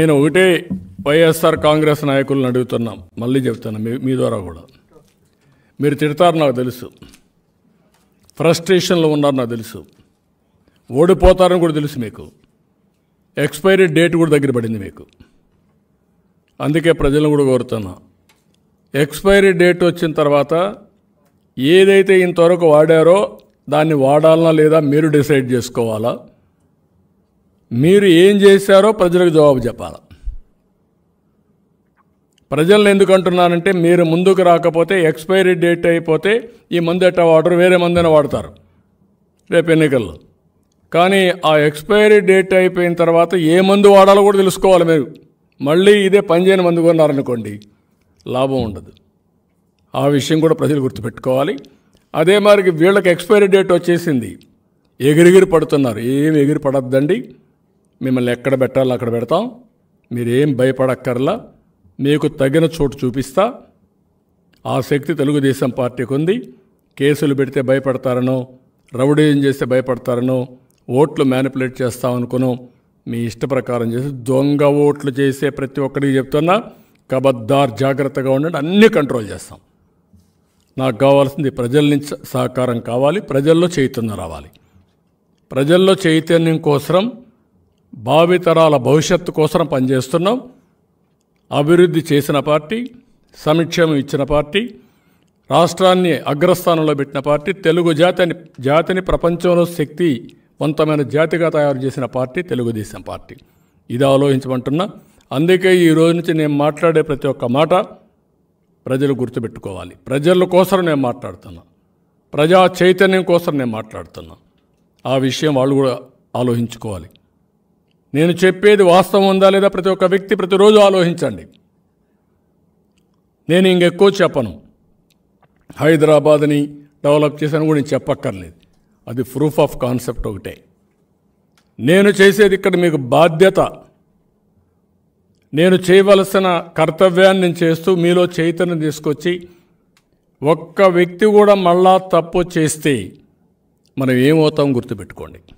నేను ఒకటే వైఎస్ఆర్ కాంగ్రెస్ నాయకులను అడుగుతున్నాం మళ్ళీ చెప్తాను మీ మీ ద్వారా కూడా మీరు తిడతారు నాకు తెలుసు ఫ్రస్ట్రేషన్లో ఉన్నారు నాకు తెలుసు ఓడిపోతారని కూడా తెలుసు మీకు ఎక్స్పైరీ డేట్ కూడా దగ్గర పడింది మీకు అందుకే ప్రజలను కూడా కోరుతున్నా ఎక్స్పైరీ డేట్ వచ్చిన తర్వాత ఏదైతే ఇంతవరకు వాడారో దాన్ని వాడాలనా లేదా మీరు డిసైడ్ చేసుకోవాలా మీరు ఏం చేశారో ప్రజలకు జవాబు చెప్పాలి ప్రజలను ఎందుకు అంటున్నానంటే మీరు ముందుకు రాకపోతే ఎక్స్పైరీ డేట్ అయిపోతే ఈ మందు ఎట్టా వాడరు వేరే మందైనా వాడతారు రేపు ఎన్నికల్లో కానీ ఆ ఎక్స్పైరీ డేట్ అయిపోయిన తర్వాత ఏ మందు వాడాలో కూడా తెలుసుకోవాలి మీరు మళ్ళీ ఇదే పనిచేయని మందు కొన్నారనుకోండి లాభం ఉండదు ఆ విషయం కూడా ప్రజలు గుర్తుపెట్టుకోవాలి అదే మరికి వీళ్ళకి ఎక్స్పైరీ డేట్ వచ్చేసింది ఎగిరిగిరి పడుతున్నారు ఏమి ఎగిరి పడద్దండి మిమ్మల్ని ఎక్కడ పెట్టాలో అక్కడ పెడతాం మీరేం భయపడక్కర్లా మీకు తగిన చోటు చూపిస్తా ఆ శక్తి తెలుగుదేశం పార్టీకి ఉంది కేసులు పెడితే భయపడతారనో రౌడీజం చేస్తే భయపడతారనో ఓట్లు మ్యానిపులేట్ చేస్తామనుకునో మీ ఇష్ట ప్రకారం చేసి దొంగ ఓట్లు చేసే ప్రతి ఒక్కరికి చెప్తున్నా కబద్దార్ జాగ్రత్తగా ఉండండి అన్నీ కంట్రోల్ చేస్తాం నాకు కావాల్సింది ప్రజల నుంచి సహకారం కావాలి ప్రజల్లో చైతన్యం రావాలి ప్రజల్లో చైతన్యం కోసం భావితరాల భవిష్యత్తు కోసం పనిచేస్తున్నాం అభివృద్ధి చేసిన పార్టీ సంక్షేమం ఇచ్చిన పార్టీ రాష్ట్రాన్ని అగ్రస్థానంలో పెట్టిన పార్టీ తెలుగు జాతిని జాతిని ప్రపంచంలో శక్తివంతమైన జాతిగా తయారు చేసిన పార్టీ తెలుగుదేశం పార్టీ ఇది ఆలోచించమంటున్నా అందుకే ఈ రోజు నుంచి నేను మాట్లాడే ప్రతి ఒక్క మాట ప్రజలు గుర్తుపెట్టుకోవాలి ప్రజల కోసం నేను మాట్లాడుతున్నా ప్రజా చైతన్యం కోసం నేను మాట్లాడుతున్నా ఆ విషయం వాళ్ళు కూడా ఆలోచించుకోవాలి నేను చెప్పేది వాస్తవం ఉందా లేదా ప్రతి ఒక్క వ్యక్తి ప్రతిరోజు ఆలోచించండి నేను ఇంకెక్కువ చెప్పను హైదరాబాద్ని డెవలప్ చేశాను కూడా నేను చెప్పక్కర్లేదు అది ప్రూఫ్ ఆఫ్ కాన్సెప్ట్ ఒకటే నేను చేసేది ఇక్కడ మీకు బాధ్యత నేను చేయవలసిన కర్తవ్యాన్ని నేను చేస్తూ మీలో చైతన్యం తీసుకొచ్చి ఒక్క వ్యక్తి కూడా మళ్ళా తప్పు చేస్తే మనం ఏమవుతాం గుర్తుపెట్టుకోండి